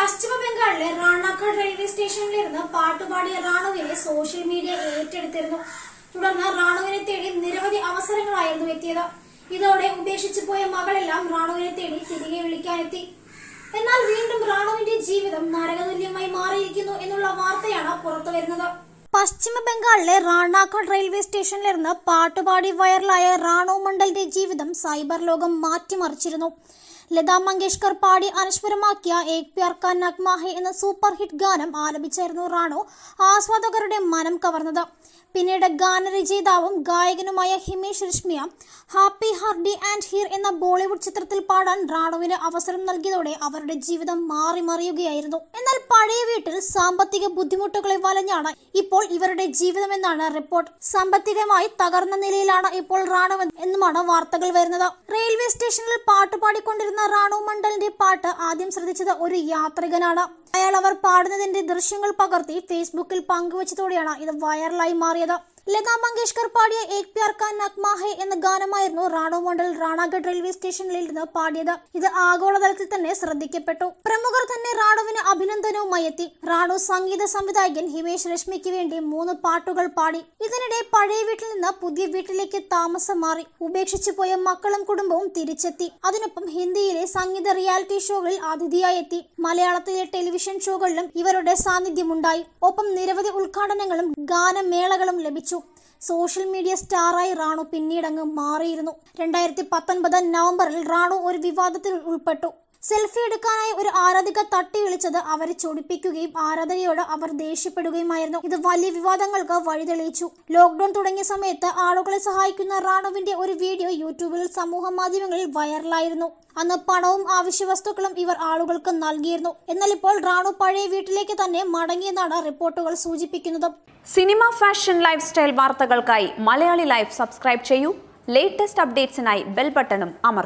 പശ്ചിമ ബംഗാളിലെ റാണാക്കാട് റെയിൽവേ സ്റ്റേഷനിലിരുന്ന് പാട്ടുപാടിയ റാണുവിനെ സോഷ്യൽ മീഡിയ ഏറ്റെടുത്തിരുന്നു തുടർന്ന് റാണുവിനെ തേടി നിരവധി അവസരങ്ങളായിരുന്നു എത്തിയത് ഇതോടെ ഉപേക്ഷിച്ചു പോയ മകളെല്ലാം റാണുവിനെ തേടി തിരികെ വിളിക്കാനെത്തി എന്നാൽ വീണ്ടും റാണുവിന്റെ ജീവിതം നരകതുല്യമായി മാറിയിരിക്കുന്നു എന്നുള്ള വാർത്തയാണ് പുറത്തു വരുന്നത് പശ്ചിമ ബംഗാളിലെ റാണാക്കാട് റെയിൽവേ സ്റ്റേഷനിലിരുന്ന് പാട്ടുപാടി വൈറലായ റാണു മണ്ഡലിന്റെ ജീവിതം സൈബർ ലോകം മാറ്റിമറിച്ചിരുന്നു ലതാ മങ്കേഷ്കർ പാടി അനശ്വരമാക്കിയ ഏക് പ്യാർ കാ നഗ്മാഹി എന്ന സൂപ്പർ ഹിറ്റ് ഗാനം ആലപിച്ചായിരുന്നു റാണു ആസ്വാദകരുടെ മനം കവർന്നത് പിന്നീട് ഗാനരചയിതാവും ഗായകനുമായ Himesh Reshammiya Happy Hardy and Heer എന്ന ബോളിവുഡ് ചിത്രത്തിൽ പാടാൻ റാണുവിന് അവസരം നൽകിയതോടെ അവരുടെ ജീവിതം മാറി മറിയുകയായിരുന്നു എന്നാൽ പഴയ വീട്ടിൽ സാമ്പത്തിക ബുദ്ധിമുട്ടുകളെ വലഞ്ഞാണ് ഇപ്പോൾ ഇവരുടെ ജീവിതമെന്നാണ് റിപ്പോർട്ട് സാമ്പത്തികമായി തകർന്ന നിലയിലാണ് ഇപ്പോൾ റാണു എന്നുമാണ് വാർത്തകൾ വരുന്നത് റെയിൽവേ സ്റ്റേഷനിൽ പാട്ടുപാടിക്കൊണ്ടിരുന്ന എന്ന റാണു മണ്ഡലിന്റെ പാട്ട് ആദ്യം ശ്രദ്ധിച്ചത് ഒരു യാത്രികനാണ് അയാൾ അവർ പാടുന്നതിന്റെ ദൃശ്യങ്ങൾ പകർത്തി ഫേസ്ബുക്കിൽ പങ്കുവച്ചതോടെയാണ് ഇത് വൈറലായി മാറിയത് ലതാ മങ്കേഷ്കർ പാടിയ ഏക് പ്യാർ കാ നഗ്മാഹെ എന്ന ഗാനമായിരുന്നു റാണോ മണ്ഡൽ റാണാഗഡ് റെയിൽവേ സ്റ്റേഷനിൽ നിന്ന് പാടിയത് ഇത് ആഗോളതലത്തിൽ തന്നെ ശ്രദ്ധിക്കപ്പെട്ടു പ്രമുഖർ തന്നെ റാണുവിന് അഭിനന്ദനവുമായി എത്തി റാണു സംഗീത സംവിധായകൻ ഹിമേഷ് രശ്മിക്ക് വേണ്ടി മൂന്ന് പാട്ടുകൾ പാടി ഇതിനിടെ പഴയ വീട്ടിൽ നിന്ന് പുതിയ വീട്ടിലേക്ക് താമസം മാറി ഉപേക്ഷിച്ചു പോയ മക്കളും കുടുംബവും തിരിച്ചെത്തി അതിനൊപ്പം ഹിന്ദിയിലെ സംഗീത റിയാലിറ്റി ഷോകളിൽ അതിഥിയായി എത്തി മലയാളത്തിലെ ടെലിവിഷൻ ഷോകളിലും ഇവരുടെ സാന്നിധ്യമുണ്ടായി ഒപ്പം നിരവധി ഉദ്ഘാടനങ്ങളും ഗാനമേളകളും ലഭിച്ചു സോഷ്യൽ മീഡിയ സ്റ്റാറായി റാണു പിന്നീടങ്ങ് മാറിയിരുന്നു രണ്ടായിരത്തി പത്തൊൻപത് നവംബറിൽ റാണു ഒരു വിവാദത്തിൽ ഉൾപ്പെട്ടു സെൽഫി എടുക്കാനായി ഒരു ആരാധിക തട്ടി വിളിച്ചത് അവരെ ചൊടിപ്പിക്കുകയും ആരാധനയോട് അവർ ദേഷ്യപ്പെടുകയുമായിരുന്നു ഇത് വലിയ വിവാദങ്ങൾക്ക് വഴിതെളിയിച്ചു ലോക്ക്ഡൌൺ തുടങ്ങിയ സമയത്ത് ആളുകളെ സഹായിക്കുന്ന റാണുവിന്റെ ഒരു വീഡിയോ യൂട്യൂബിൽ സമൂഹ മാധ്യമങ്ങളിൽ വൈറലായിരുന്നു അന്ന് പണവും ആവശ്യവസ്തുക്കളും ഇവർ ആളുകൾക്ക് നൽകിയിരുന്നു എന്നാൽ ഇപ്പോൾ റാണു പഴയ വീട്ടിലേക്ക് തന്നെ മടങ്ങിയെന്നാണ് റിപ്പോർട്ടുകൾ സൂചിപ്പിക്കുന്നത് സിനിമ ഫാഷൻ ലൈഫ് സ്റ്റൈൽ വാർത്തകൾക്കായി മലയാളി ലൈഫ് സബ്സ്ക്രൈബ് ചെയ്യൂ ലേറ്റസ്റ്റ് അപ്ഡേറ്റ്സിനായി ബെൽ ബട്ടണും അമർ